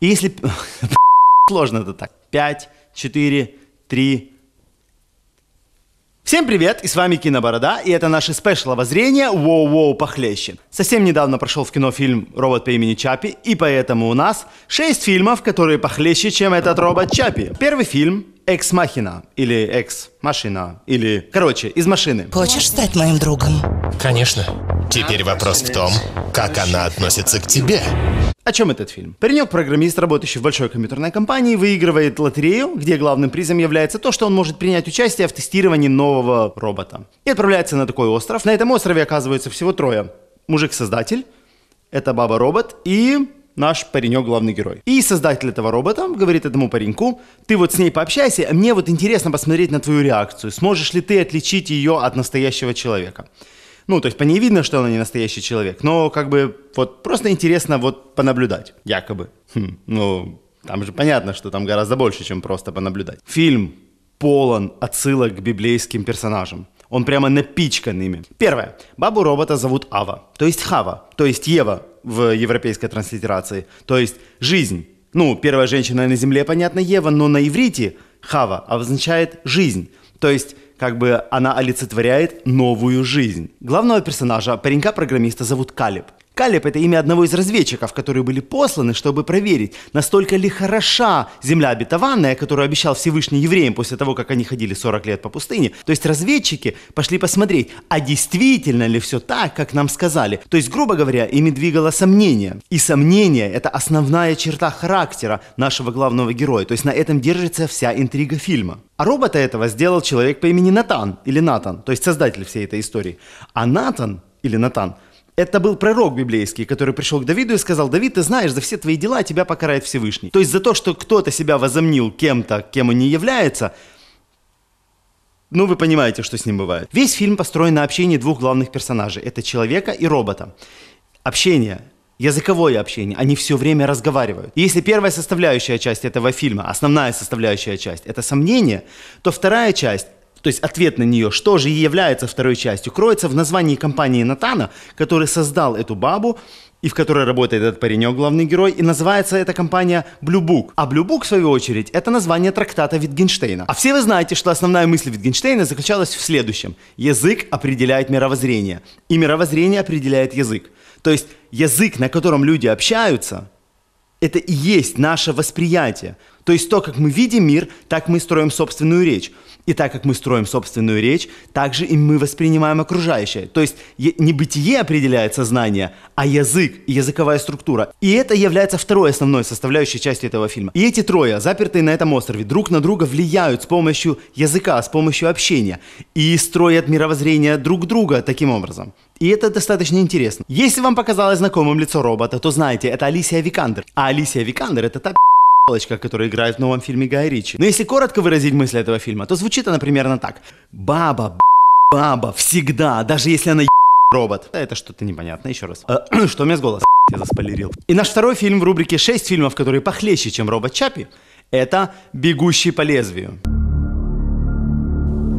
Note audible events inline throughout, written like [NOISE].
И если... [LAUGHS] Сложно это так. 5, 4, 3... Всем привет, и с вами Киноборода, и это наше спешл обозрение «Воу-воу похлеще». Совсем недавно прошел в кино фильм «Робот по имени Чапи», и поэтому у нас 6 фильмов, которые похлеще, чем этот робот Чапи. Первый фильм «Экс-махина» или «Экс-машина» или, короче, «Из машины». Хочешь стать моим другом? Конечно. Теперь вопрос в том, как она относится к тебе. О чем этот фильм? Паренек-программист, работающий в большой компьютерной компании, выигрывает лотерею, где главным призом является то, что он может принять участие в тестировании нового робота. И отправляется на такой остров. На этом острове оказывается всего трое. Мужик-создатель, это баба-робот и наш паренек главный герой. И создатель этого робота говорит этому пареньку, ты вот с ней пообщайся, а мне вот интересно посмотреть на твою реакцию, сможешь ли ты отличить ее от настоящего человека. Ну, то есть по ней видно, что она не настоящий человек, но как бы вот просто интересно вот понаблюдать, якобы. Хм, ну, там же понятно, что там гораздо больше, чем просто понаблюдать. Фильм полон отсылок к библейским персонажам. Он прямо напичкан ими. Первое. Бабу робота зовут Ава, то есть Хава, то есть Ева в европейской транслитерации, то есть жизнь. Ну, первая женщина на Земле, понятно, Ева, но на иврите Хава обозначает жизнь. То есть как бы она олицетворяет новую жизнь. Главного персонажа, паренька-программиста, зовут Калиб. Калеб – это имя одного из разведчиков, которые были посланы, чтобы проверить, настолько ли хороша земля обетованная, которую обещал Всевышний евреям после того, как они ходили 40 лет по пустыне. То есть разведчики пошли посмотреть, а действительно ли все так, как нам сказали. То есть, грубо говоря, ими двигало сомнение. И сомнение – это основная черта характера нашего главного героя. То есть на этом держится вся интрига фильма. А робота этого сделал человек по имени Натан или Натан, то есть создатель всей этой истории. А Натан или Натан – это был пророк библейский, который пришел к Давиду и сказал, Давид, ты знаешь, за все твои дела тебя покарает Всевышний. То есть за то, что кто-то себя возомнил кем-то, кем он не является, ну, вы понимаете, что с ним бывает. Весь фильм построен на общении двух главных персонажей. Это человека и робота. Общение языковое общение, они все время разговаривают. И если первая составляющая часть этого фильма, основная составляющая часть, это сомнение, то вторая часть то есть ответ на нее, что же является второй частью, кроется в названии компании Натана, который создал эту бабу, и в которой работает этот паренек, главный герой, и называется эта компания Blue Book. А Blue Book, в свою очередь, это название трактата Витгенштейна. А все вы знаете, что основная мысль Витгенштейна заключалась в следующем. Язык определяет мировоззрение, и мировоззрение определяет язык. То есть язык, на котором люди общаются, это и есть наше восприятие. То есть то, как мы видим мир, так мы строим собственную речь. И так как мы строим собственную речь, также и мы воспринимаем окружающее. То есть не бытие определяет сознание, а язык, языковая структура. И это является второй основной составляющей частью этого фильма. И эти трое, запертые на этом острове, друг на друга влияют с помощью языка, с помощью общения. И строят мировоззрение друг друга таким образом. И это достаточно интересно. Если вам показалось знакомым лицо робота, то знаете, это Алисия Викандер. А Алисия Викандер это та палочка, которая играет в новом фильме Гая Ричи. Но если коротко выразить мысли этого фильма, то звучит она примерно так. Баба, баба, всегда, даже если она робот. Это что-то непонятно, еще раз. Э, [CLEARS THROAT] что у меня с голосом? [LAUGHS] Я заспойлерил. И наш второй фильм в рубрике 6 фильмов, которые похлеще, чем робот Чапи, это «Бегущий по лезвию».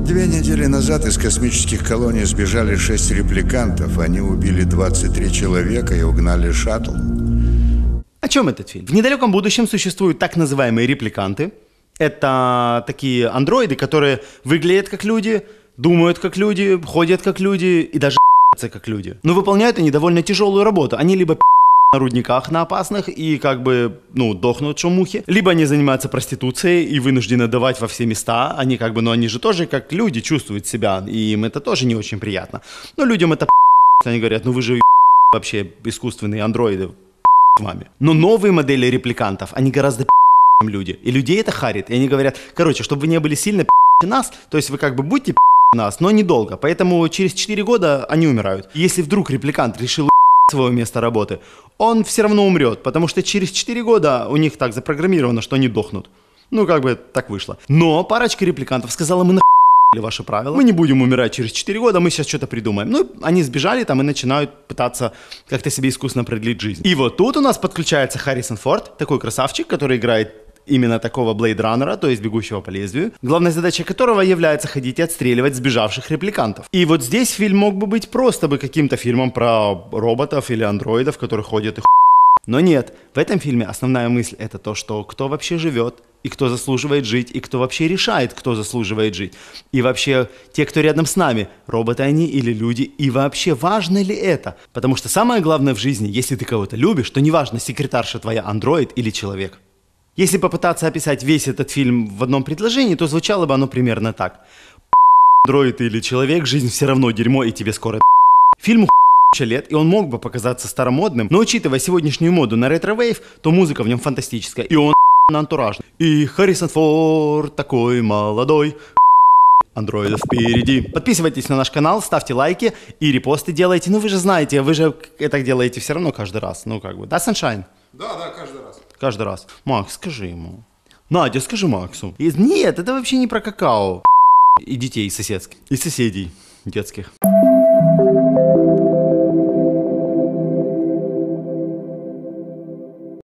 Две недели назад из космических колоний сбежали шесть репликантов. Они убили 23 человека и угнали шаттл. О чем этот фильм? В недалеком будущем существуют так называемые репликанты. Это такие андроиды, которые выглядят как люди, думают как люди, ходят как люди и даже [LAUGHS] как люди. Но выполняют они довольно тяжелую работу. Они либо на рудниках на опасных и как бы, ну, дохнут, шумухи Либо они занимаются проституцией и вынуждены давать во все места. Они как бы, ну, они же тоже как люди чувствуют себя, и им это тоже не очень приятно. Но людям это они говорят, ну вы же вообще искусственные андроиды с вами. Но новые модели репликантов, они гораздо чем люди. И людей это харит. И они говорят, короче, чтобы вы не были сильно нас, то есть вы как бы будьте нас, но недолго. Поэтому через 4 года они умирают. Если вдруг репликант решил своего места работы, он все равно умрет, потому что через 4 года у них так запрограммировано, что они дохнут. Ну, как бы так вышло. Но парочка репликантов сказала, мы на ваши правила. Мы не будем умирать через 4 года, мы сейчас что-то придумаем. Ну, они сбежали там и начинают пытаться как-то себе искусственно продлить жизнь. И вот тут у нас подключается Харрисон Форд, такой красавчик, который играет именно такого блейдраннера, то есть бегущего по лезвию, главная задача которого является ходить и отстреливать сбежавших репликантов. И вот здесь фильм мог бы быть просто бы каким-то фильмом про роботов или андроидов, которые ходят и ху... Но нет, в этом фильме основная мысль это то, что кто вообще живет, и кто заслуживает жить, и кто вообще решает, кто заслуживает жить. И вообще, те, кто рядом с нами, роботы они или люди, и вообще важно ли это? Потому что самое главное в жизни, если ты кого-то любишь, то неважно, секретарша твоя андроид или человек. Если попытаться описать весь этот фильм в одном предложении, то звучало бы оно примерно так. Дроид или человек, жизнь все равно дерьмо и тебе скоро Фильму лет, и он мог бы показаться старомодным, но учитывая сегодняшнюю моду на ретро-вейв, то музыка в нем фантастическая, и он антуражный. И Харрисон Форд такой молодой, андроидов впереди. Подписывайтесь на наш канал, ставьте лайки и репосты делайте. Ну вы же знаете, вы же это делаете все равно каждый раз. Ну как бы, да, Саншайн? Да, да, каждый раз. Каждый раз. Макс, скажи ему. Надя, скажи Максу. И, нет, это вообще не про какао. И детей и соседских. И соседей детских.